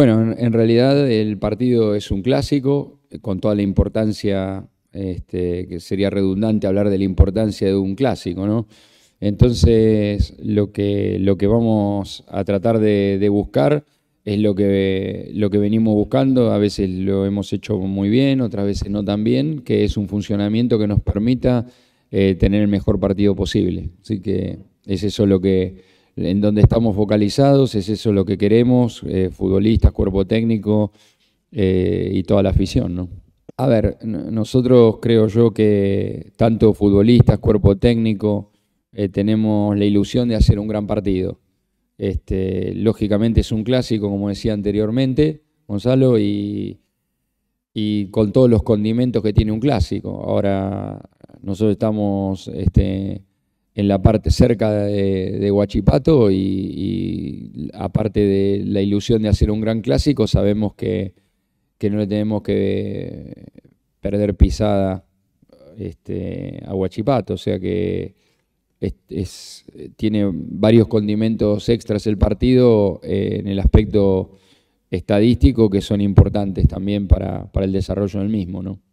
Bueno, en, realidad el partido es un clásico, con toda la importancia, este, que sería redundante hablar de la importancia de un clásico, ¿no? Entonces, lo que, lo que vamos a tratar de, buscar es lo que, lo que venimos buscando, a veces lo hemos hecho muy bien, otras veces no tan bien, que es un funcionamiento que nos permita eh, tener el mejor partido posible. Así que es eso lo que en donde estamos focalizados, es eso lo que queremos, eh, futbolistas, cuerpo técnico eh, y toda la afición, ¿no? A ver, nosotros creo yo que tanto futbolistas, cuerpo técnico, eh, tenemos la ilusión de hacer un gran partido. Este, lógicamente es un clásico, como decía anteriormente, Gonzalo, y, con todos los condimentos que tiene un clásico. Ahora nosotros estamos este, en la parte cerca de, de Huachipato y, aparte de la ilusión de hacer un gran clásico, sabemos que, no le tenemos que perder pisada este, a Huachipato, o sea que es, tiene varios condimentos extras el partido eh, en el aspecto estadístico que son importantes también para, para el desarrollo del mismo, ¿no?